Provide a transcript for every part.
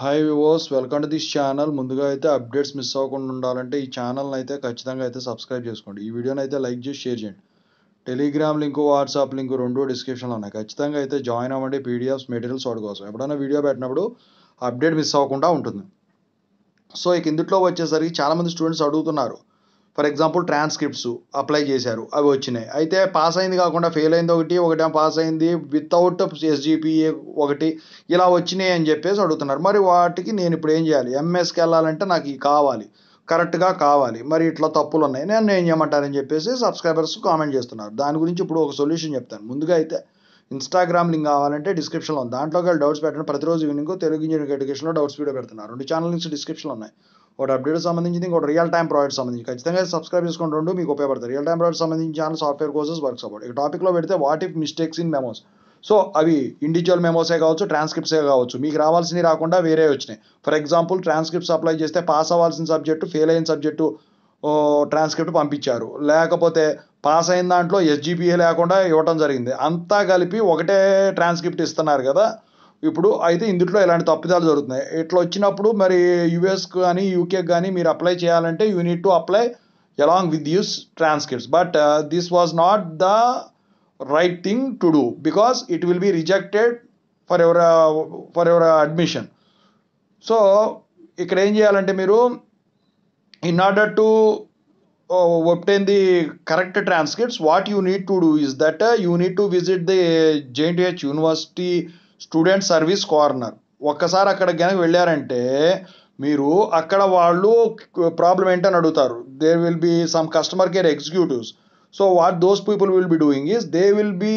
hi viewers welcome to this channel ముందుగా అయితే updates miss అవ్వకుండా ఉండాలంటే ఈ ఛానల్ని అయితే ఖచ్చితంగా అయితే సబ్స్క్రైబ్ చేసుకోండి ఈ వీడియోని అయితే లైక్ చేసి షేర్ చేయండి టెలిగ్రామ్ లింక్ వాట్సాప్ లింక్ రెండు డిస్క్రిప్షన్లో ఉన్నాయి ఖచ్చితంగా అయితే జాయిన్ అవ్వండి పీడిఎఫ్స్ మెటీరియల్స్ వాటి కోసం ఎప్పుడైనా వీడియో పెట్టినప్పుడు అప్డేట్ మిస్ అవ్వకుండా ఉంటుంది సో ఈ కిందిట్లో వచ్చేసరికి చాలామంది స్టూడెంట్స్ అడుగుతున్నారు ఫర్ ఎగ్జాంపుల్ ట్రాన్స్క్రిప్ట్స్ అప్లై చేశారు అవి వచ్చినాయి అయితే పాస్ అయింది కాకుండా ఫెయిల్ అయింది ఒకటి ఒకటి పాస్ అయింది వితౌట్ ఎస్జిపిఏ ఒకటి ఇలా వచ్చినాయి అని చెప్పేసి అడుగుతున్నారు మరి వాటికి నేను ఇప్పుడు ఏం చేయాలి ఎంఎస్కి వెళ్ళాలంటే నాకు కావాలి కరెక్ట్గా కావాలి మరి ఇట్లా తప్పులు ఉన్నాయి నేను ఏం చేయమంటారని చెప్పేసి సబ్స్క్రైబర్స్ కామెంట్ చేస్తున్నారు దాని గురించి ఇప్పుడు ఒక సొల్యూషన్ చెప్తాను ముందుగా అయితే ఇన్స్టాగ్రామ్ లింక్ కావాలంటే డిస్క్రిప్షన్లో ఉంది దాంట్లోకి డౌట్స్ పెట్టండి ప్రతిరోజు ఈవినింగ్ తెలుగు ఇంజనీరింగ్ ఎడ్యుకేషన్లో డౌట్స్ వీడియో పెడుతున్నారు రెండు ఛానల్ లింక్స్ డిస్క్రిప్షన్లో ఉన్నాయి ఒకటి అప్డేట్ సంబంధించింది ఇంకోటి రియల్ టైం ప్రాజెక్ట్ సంబంధించి ఖచ్చితంగా సబ్స్క్రైబ్ చేసుకుని మీకు ఉపయోగపడతాయి రియల్ టైం ప్రాజెక్ట్ సంబంధించి channel software courses work support ఈ టాపిక్లో పెడితే what if mistakes in memos so అవి ఇండివిజువల్ మెమోసే కావచ్చు ట్రాన్స్క్రిప్ట్సే కావచ్చు మీకు రావాల్సినవి రాకుండా వేరే వచ్చినాయి ఫర్ ఎగ్జాంపుల్ ట్రాన్స్క్రిప్ట్స్ అప్లై చేస్తే పాస్ అవ్వాల్సిన సబ్జెక్టు ఫెయిల్ అయిన సబ్జెక్టు ట్రాన్స్క్రిప్ట్ పంపించారు లేకపోతే పాస్ అయిన దాంట్లో ఎస్జీబీఏ లేకుండా ఇవ్వటం జరిగింది అంతా కలిపి ఒకటే ట్రాన్స్క్రిప్ట్ ఇస్తున్నారు కదా ఇప్పుడు అయితే ఇందులో ఇలాంటి తప్పిదాలు జరుగుతున్నాయి ఇట్లా వచ్చినప్పుడు మరి యుఎస్ కానీ యూకే కానీ మీరు అప్లై చేయాలంటే you need to apply along with use transcripts but this was not the right thing to do because it will be rejected for ever for ever admission so ఇక్కడ ఏం చేయాలంటే మీరు in order to obtain the correct transcripts what you need to do is that you need to visit the the university student service corner ఒక్కసారి అక్కడ కనుక వెళ్ళారంటే మీరు అక్కడ వాళ్ళు ప్రాబ్లం ఏంటని అడుగుతారు they will be some customer care executives so what those people will be doing is they will be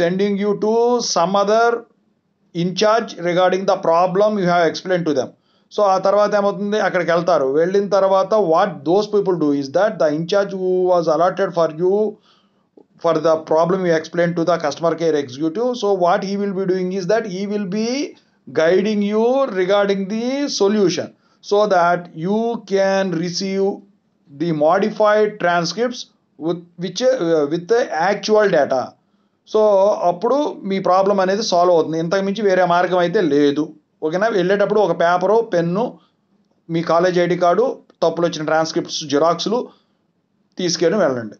sending you to some other incharge regarding the problem you have explain to them so ఆ తర్వాత ఏమవుతుంది అక్కడికి వెళ్తారు వెళ్ళిన తర్వాత what those people do is that the incharge who was allotted for you for the problem you explain to the customer care executive so what he will be doing is that he will be guiding you regarding the solution so that you can receive the modified transcripts with which uh, with the actual data so అప్పుడు మీ problem అనేది solve అవుతుంది ఇంతకు మించి వేరే మార్గం అయితే లేదు ఓకేనా వెళ్ళేటప్పుడు ఒక పేపరు పెన్ను మీ కాలేజ్ ఐడి కార్డు తప్పులు వచ్చిన ట్రాన్స్క్రిప్ట్స్ జిరాక్స్లు తీసుకెళ్ళి వెళ్ళండి